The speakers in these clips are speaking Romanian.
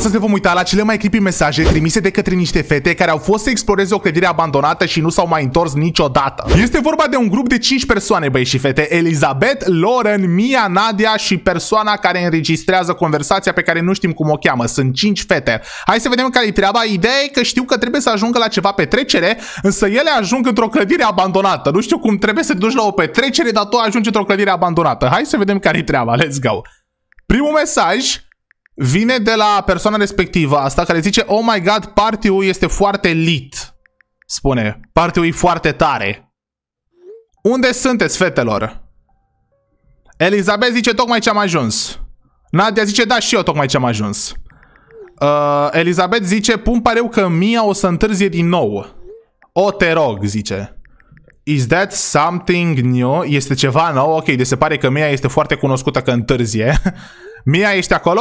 Astăzi ne vom uita la cele mai creepy mesaje trimise de către niște fete care au fost să exploreze o clădire abandonată și nu s-au mai întors niciodată. Este vorba de un grup de 5 persoane, băi și fete, Elizabeth, Lauren, Mia, Nadia și persoana care înregistrează conversația pe care nu știm cum o cheamă. Sunt 5 fete. Hai să vedem care e treaba. Ideea e că știu că trebuie să ajungă la ceva petrecere, însă ele ajung într-o clădire abandonată. Nu știu cum trebuie să te duci la o petrecere, dar tu ajungi într-o clădire abandonată. Hai să vedem care e treaba. Let's go! Primul mesaj vine de la persoana respectivă asta care zice Oh my god, party este foarte lit. Spune, party e foarte tare. Unde sunteți, fetelor? Elizabeth zice tocmai ce am ajuns. Nadia zice da și eu tocmai ce am ajuns. Uh, Elizabeth zice pun pareu că Mia o să întârzie din nou. O te rog, zice. Is that something new? Este ceva nou? Ok, de se pare că Mia este foarte cunoscută că întârzie. Mia, ești acolo?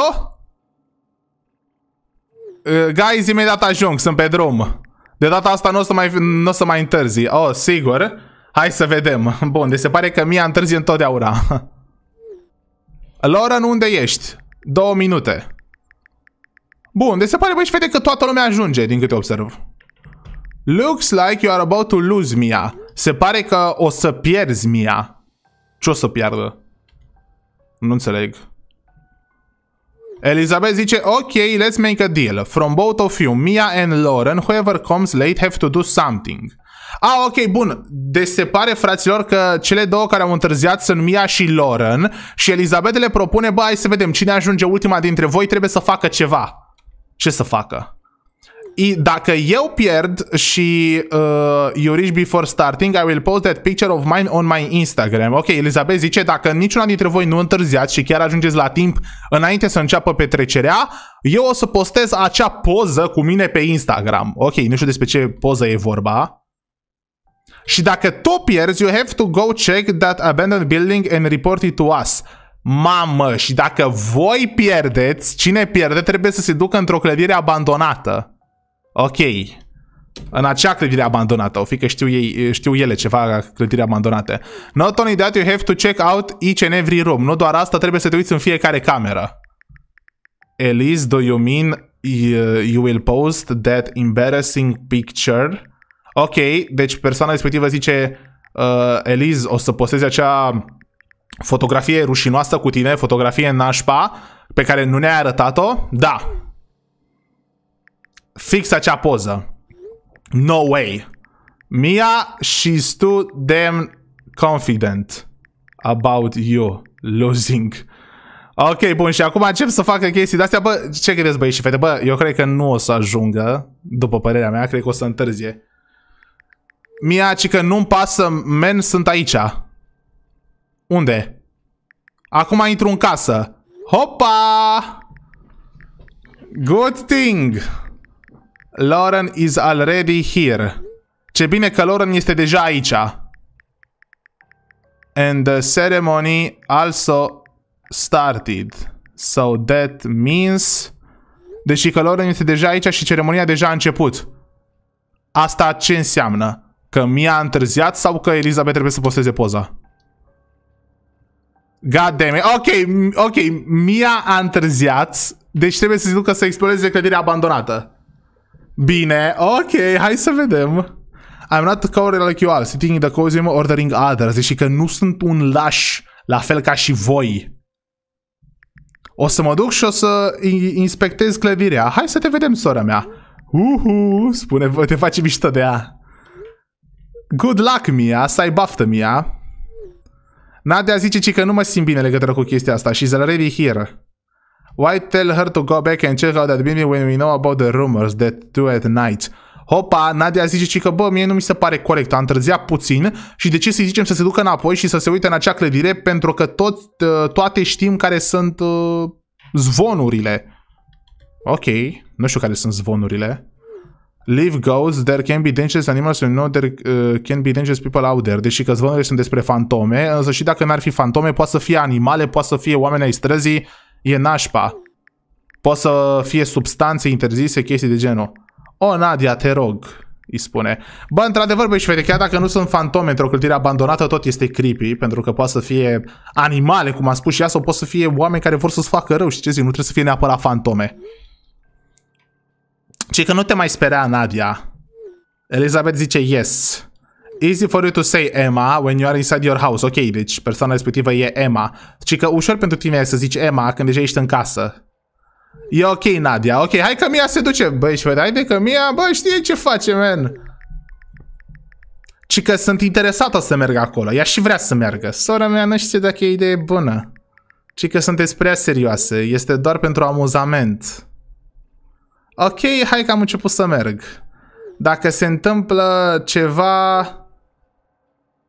Eh, guys, imediat ajung, sunt pe drum. De data asta nu o să mai, o să mai întârzi. Oh, sigur. Hai să vedem. Bun, De deci se pare că Mia întârzi întotdeauna. Lauren, unde ești? Două minute. Bun, De deci se pare, băi, și vede că toată lumea ajunge, din câte observ. Looks like you are about to lose Mia. Se pare că o să pierzi Mia. Ce o să pierdă? Nu înțeleg. Elizabeth zice, ok, let's make a deal. From both of you, Mia and Lauren, whoever comes late have to do something. A, ah, ok, bun. Deci se pare, fraților, că cele două care au întârziat sunt Mia și Lauren și Elizabeth le propune, bă, hai să vedem cine ajunge ultima dintre voi, trebuie să facă ceva. Ce să facă? dacă eu pierd și uh, you reach before starting, I will post that picture of mine on my Instagram. Ok, Elizabeth zice, dacă niciuna dintre voi nu întârziați și chiar ajungeți la timp înainte să înceapă petrecerea, eu o să postez acea poză cu mine pe Instagram. Ok, nu știu despre ce poză e vorba. Și dacă tu pierzi, you have to go check that abandoned building and report it to us. Mamă, și dacă voi pierdeți, cine pierde trebuie să se ducă într-o clădire abandonată. Ok. În acea clădire abandonată, o fi că știu, ei, știu ele ceva clădire abandonate. Not only that, you have to check out each and every room. Nu doar asta, trebuie să te uiți în fiecare cameră. Elise, do you mean you will post that embarrassing picture? Ok, deci persoana respectivă zice uh, Elise, o să postezi acea fotografie rușinoasă cu tine, fotografie nașpa, pe care nu ne-ai arătat-o? Da, Fix acea poză. No way. Mia, she's too damn confident about you losing. Ok, bun, și acum încep să facă chestii de-astea. Bă, ce credeți, băieți și fete? Bă, eu cred că nu o să ajungă, după părerea mea, cred că o să întârzie. Mia, ci că nu-mi pasă, men, sunt aici. Unde? Acum intru în casă. Hopa! Good thing! Lauren is already here. Ce bine că Lauren este deja aici. And the ceremony also started. So that means... Deși că Lauren este deja aici și ceremonia deja a început. Asta ce înseamnă? Că Mia a întârziat sau că Elizabeth trebuie să posteze poza? God damn it. Ok, ok, Mia a întârziat, deci trebuie să se ducă să exploreze clădirea abandonată. Bine, ok, hai să vedem. I'm not covering like you are, sitting in the cozy ordering others. Și că nu sunt un laș, la fel ca și voi. O să mă duc și o să inspectez clădirea. Hai să te vedem, sora mea. Uhu, spune, te face mișto de ea. Good luck, Mia, să ai baftă, Mia. Nadia zice că nu mă simt bine legătură cu chestia asta. She's already here. Why tell her to go back and check out that baby when we know about the rumors that do at night? Hopa, Nadia zice că, bă, mie nu mi se pare corect, a întârziat puțin și de ce să-i zicem să se ducă înapoi și să se uite în acea clădire pentru că tot, ă, toate știm care sunt uh, zvonurile. Ok, nu știu care sunt zvonurile. Leave goes, there can be dangerous animals, we know there uh, can be dangerous people out there. Deși că zvonurile sunt despre fantome, însă și dacă n-ar fi fantome, poate să fie animale, poate să fie oameni ai străzii, E nașpa. Poate să fie substanțe interzise, chestii de genul. O, Nadia, te rog, îi spune. Bă, într-adevăr, băi, fete, chiar dacă nu sunt fantome într-o clădire abandonată, tot este creepy, pentru că poate să fie animale, cum am spus și ea, sau poate să fie oameni care vor să-ți facă rău și ce zic, nu trebuie să fie neapărat fantome. Ci că nu te mai sperea, Nadia. Elizabeth zice yes. Easy for you to say Emma when you are inside your house. Ok, deci persoana respectivă e Emma. Ci că ușor pentru tine e să zici Emma când deja ești în casă. E ok, Nadia. Ok, hai că Mia se duce. Băi, și haide că Mia, bă, știe ce face, man. Ci că sunt interesată să merg acolo. Ea și vrea să meargă. Sora mea nu știe dacă e idee bună. Ci că sunteți prea serioase. Este doar pentru amuzament. Ok, hai că am început să merg. Dacă se întâmplă ceva...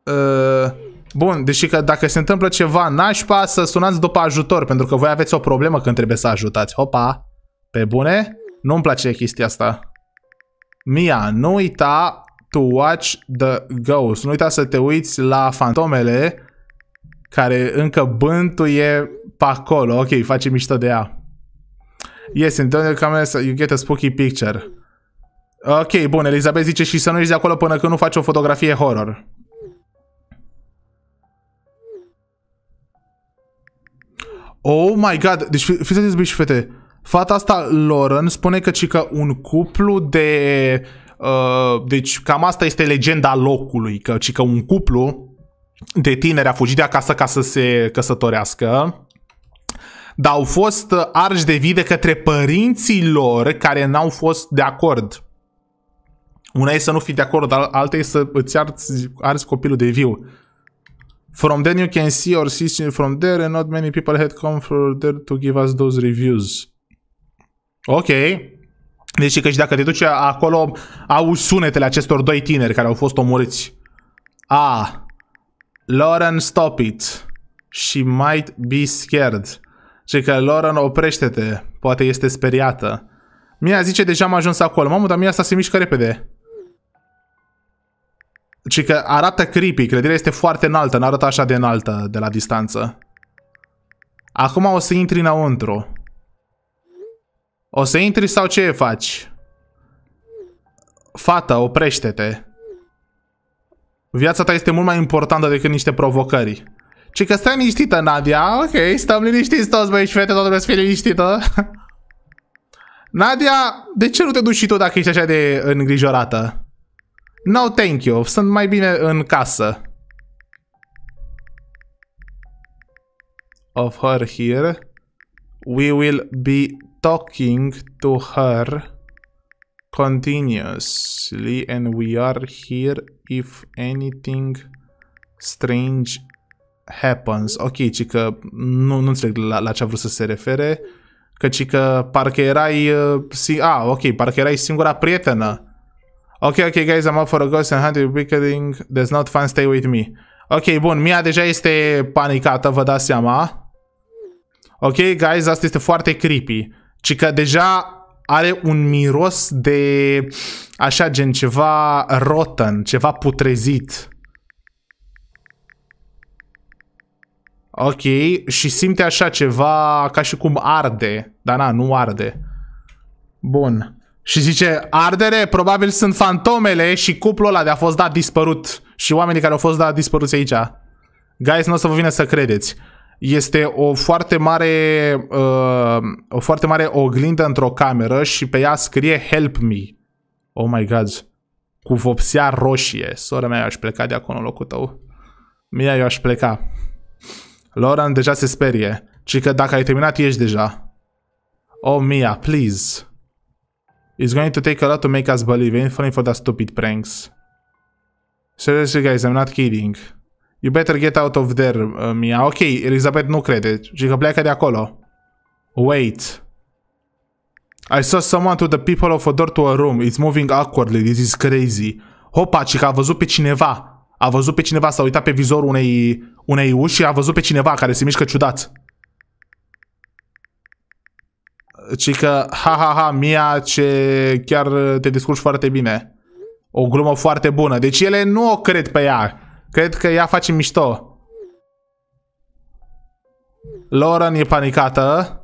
Uh, bun, deși că dacă se întâmplă ceva nașpa, să sunați după ajutor, pentru că voi aveți o problemă când trebuie să ajutați. Hopa! Pe bune? Nu-mi place chestia asta. Mia, nu uita to watch the ghost. Nu uita să te uiți la fantomele care încă bântuie pe acolo. Ok, face mișto de ea. Yes, in the camera you get a spooky picture. Ok, bun, Elizabeth zice și să nu ieși de acolo până când nu faci o fotografie horror. Oh my god! Deci fiți atenți, băi și fete. Fata asta, Lauren, spune că cică un cuplu de... Uh, deci cam asta este legenda locului, că cică un cuplu de tineri a fugit de acasă ca să se căsătorească dar au fost arși de vii de către părinții lor care n-au fost de acord. Una e să nu fii de acord, alta e să îți arzi, arzi copilul de viu. From then you can see or see from there and not many people had come for there to give us those reviews. Ok. Deci că și dacă te duci acolo, au sunetele acestor doi tineri care au fost omorâți. A. Lauren, stop it. She might be scared. Ce că Lauren, oprește-te. Poate este speriată. Mia zice, deja am ajuns acolo. Mamă, dar Mia asta se mișcă repede. Ci că arată creepy, clădirea este foarte înaltă, nu arată așa de înaltă de la distanță. Acum o să intri înăuntru. O să intri sau ce faci? Fată, oprește-te. Viața ta este mult mai importantă decât niște provocări. Ci că stai liniștită, Nadia. Ok, stăm liniștiți toți, băi și fete, tot trebuie să fie liniștită. Nadia, de ce nu te duci și tu dacă ești așa de îngrijorată? No, thank you. Sunt mai bine în casă. Of her here. We will be talking to her continuously and we are here if anything strange happens. Ok, ci că nu, nu înțeleg la, la ce a vrut să se refere, căci că parcă erai... Uh, si, ah, ok, parcă erai singura prietenă Ok, ok, guys, am up for a ghost and hunter because there's not fun, stay with me. Ok, bun, Mia deja este panicată, vă dați seama. Ok, guys, asta este foarte creepy. Ci că deja are un miros de așa gen ceva rotten, ceva putrezit. Ok, și simte așa ceva ca și cum arde, dar na, nu arde. Bun. Și zice, ardere, probabil sunt fantomele și cuplul ăla de a fost dat dispărut. Și oamenii care au fost dat dispăruți aici. Guys, nu o să vă vină să credeți. Este o foarte mare, uh, o foarte mare oglindă într-o cameră și pe ea scrie Help me. Oh my god. Cu vopsea roșie. Sora mea, eu aș pleca de acolo în locul tău. Mia, eu aș pleca. Lauren deja se sperie. Ci că dacă ai terminat, ieși deja. Oh, Mia, please. It's going to take a lot to make us believe in, falling for the stupid pranks. Seriously, guys, I'm not kidding. You better get out of there, uh, Mia. Ok, Elizabeth nu crede, Și că pleacă de acolo. Wait. I saw someone to the people of a door to a room. It's moving awkwardly. This is crazy. Hopa, și că a văzut pe cineva. A văzut pe cineva, s-a uitat pe vizorul unei, unei uși și a văzut pe cineva care se mișcă ciudat ci că ha ha ha Mia ce chiar te descurci foarte bine. O glumă foarte bună. Deci ele nu o cred pe ea. Cred că ea face mișto. Lauren e panicată.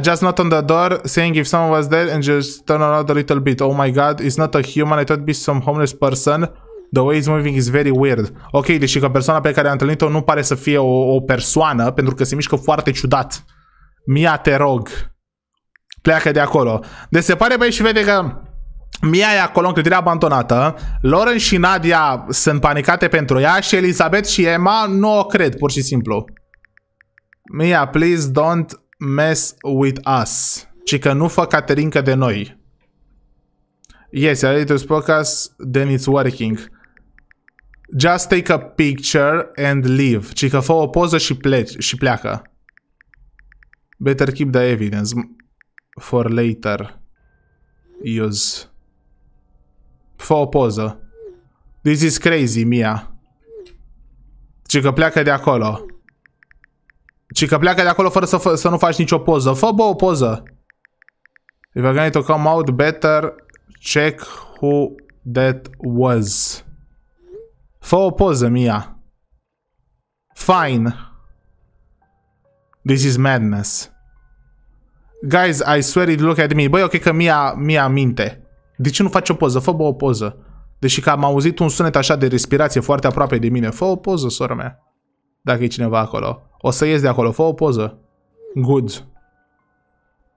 I just knocked on the door saying if someone was there and just turn around a little bit. Oh my god, it's not a human, I thought be some homeless person. The way he's moving is very weird. Ok, deși că persoana pe care am întâlnit-o nu pare să fie o, o persoană, pentru că se mișcă foarte ciudat. Mia, te rog pleacă de acolo. Deci se pare, băi, și vede că Mia e acolo în clădirea abandonată, Lauren și Nadia sunt panicate pentru ea și Elizabeth și Emma nu o cred, pur și simplu. Mia, please don't mess with us. Ci că nu fă caterincă de noi. Yes, I already to us, then it's working. Just take a picture and leave. Ci că fă o poză și, pleci, și pleacă. Better keep the evidence for later use. Fă o poză. This is crazy, Mia. Ci că pleacă de acolo. Ci că pleacă de acolo fără să, fă, să nu faci nicio poză. Fă, bă, o poză. If you're going to come out better, check who that was. Fă o poză, Mia. Fine. This is madness. Guys, I swear it look at me. Băi, ok că mi-a mi minte. De ce nu faci o poză? Fă bă, o poză. Deși că am auzit un sunet așa de respirație foarte aproape de mine. Fă o poză, sora mea. Dacă e cineva acolo. O să ies de acolo. Fă o poză. Good.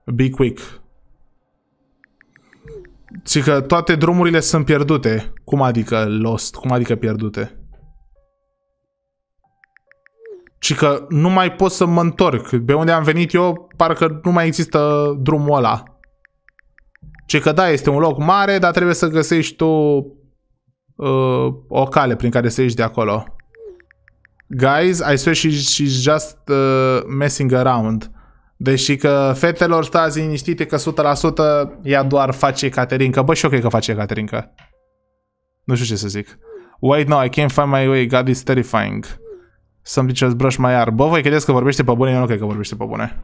Be quick. Zic că toate drumurile sunt pierdute. Cum adică lost? Cum adică pierdute? Și că nu mai pot să mă întorc. Pe unde am venit eu, parcă nu mai există drumul ăla. Și că da, este un loc mare, dar trebuie să găsești tu uh, o cale prin care să ieși de acolo. Guys, I swear she's, she's just uh, messing around. Deși că fetelor stați liniștite că 100% ea doar face Caterinca. Bă, și eu cred că face Caterinca. Nu știu ce să zic. Wait, no, I can't find my way. God is terrifying. Să-mi brush mai ar. Bă, voi credeți că vorbește pe bune? Eu nu cred că vorbește pe bune.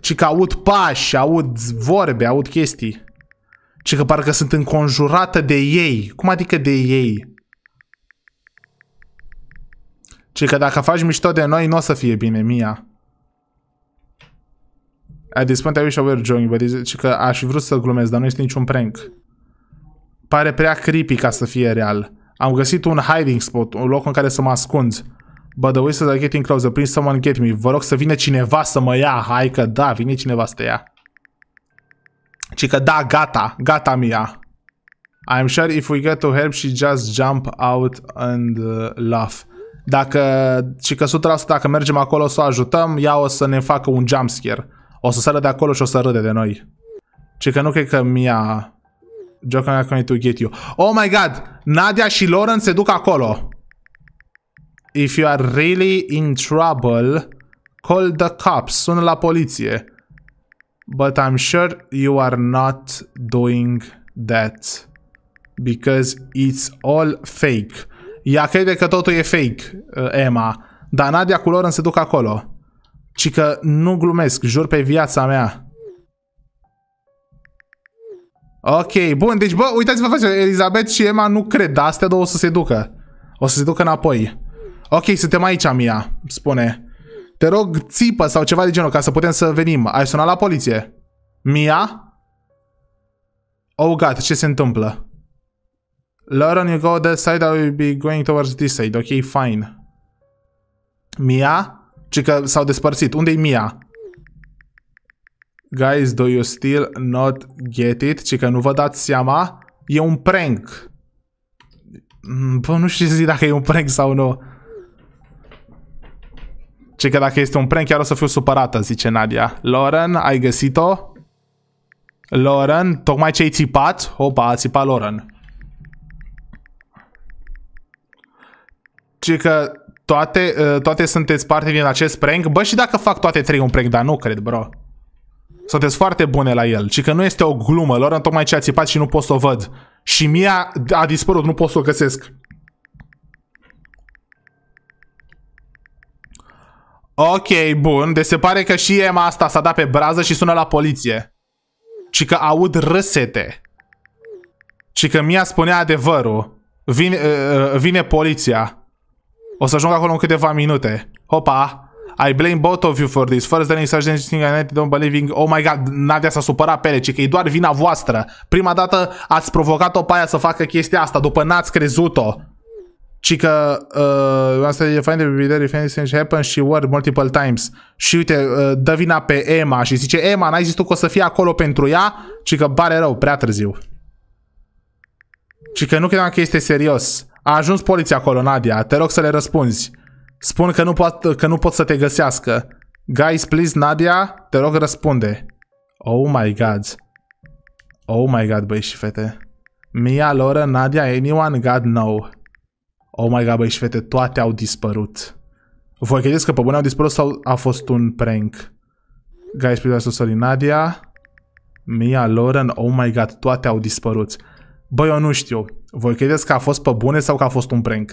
Ci că aud pași, aud vorbe, aud chestii. Ci că parcă sunt înconjurată de ei. Cum adică de ei? Ci că dacă faci mișto de noi, nu o să fie bine, Mia. I despun I wish I were joking, but Ci că aș vrut să glumesc, dar nu este niciun prank. Pare prea creepy ca să fie real. Am găsit un hiding spot, un loc în care să mă ascund. But the wizards are getting closer. Please someone get me. Vă rog să vină cineva să mă ia. Hai că da, vine cineva să te ia. Ci că da, gata. Gata, ia. I'm sure if we get to help, she just jump out and uh, laugh. Dacă, ci că 100% dacă mergem acolo să o ajutăm, ea o să ne facă un jumpscare. O să sară de acolo și o să râde de noi. Ci că nu cred că mi-a... Joker I'm going to get you. Oh my god! Nadia și Lauren se duc acolo. If you are really in trouble, call the cops. Sună la poliție. But I'm sure you are not doing that. Because it's all fake. Ea crede că totul e fake, uh, Emma. Dar Nadia cu Lauren se duc acolo. Ci că nu glumesc, jur pe viața mea. Ok, bun, deci bă, uitați-vă face, Elizabeth și Emma nu cred, dar astea două o să se ducă. O să se ducă înapoi. Ok, suntem aici, Mia, spune. Te rog, țipă sau ceva de genul ca să putem să venim. Ai sunat la poliție. Mia? Oh god, ce se întâmplă? Lauren, you go that side, I will be going towards this side. Ok, fine. Mia? Ce că s-au despărțit. Unde-i Mia? Guys, do you still not get it? Ci că nu vă dați seama? E un prank. Mm, bă, nu știu să zic dacă e un prank sau nu. Ce că dacă este un prank, chiar o să fiu supărată, zice Nadia. Lauren, ai găsit-o? Lauren, tocmai ce ai țipat? Opa, a țipat Lauren. Ce că toate, ă, toate sunteți parte din acest prank? Bă, și dacă fac toate trei un prank, dar nu cred, bro. Sunteți foarte bune la el și că nu este o glumă. Lor tocmai ce a țipat și nu pot să o văd. Și Mia a dispărut, nu pot să o găsesc. Ok, bun. Deci se pare că și Emma asta s-a dat pe brază și sună la poliție. Și că aud râsete. Și că Mia spunea adevărul. Vine, uh, uh, vine poliția. O să ajung acolo în câteva minute. Hopa! I blame both of you for this. First, then exaggerating and don't believing. Oh my god, Nadia s-a supărat pe ele, ci că e doar vina voastră. Prima dată ați provocat-o pe aia să facă chestia asta, după n-ați crezut-o. Ci că uh, asta e fain de vedere if anything happens și were multiple times. Și uite, uh, dă vina pe Emma și zice Emma, n-ai zis tu că o să fie acolo pentru ea? Ci că pare rău, prea târziu. Ci că nu credeam că este serios. A ajuns poliția acolo, Nadia. Te rog să le răspunzi. Spun că nu, pot, că nu pot să te găsească. Guys, please, Nadia, te rog răspunde. Oh my god. Oh my god, băi și fete. Mia, Laura, Nadia, anyone, god, no. Oh my god, băi și fete, toate au dispărut. Voi credeți că pe bune au dispărut sau a fost un prank? Guys, please, sorry, Nadia. Mia, Lauren, oh my god, toate au dispărut. Băi, eu nu știu. Voi credeți că a fost pe bune sau că a fost un prank?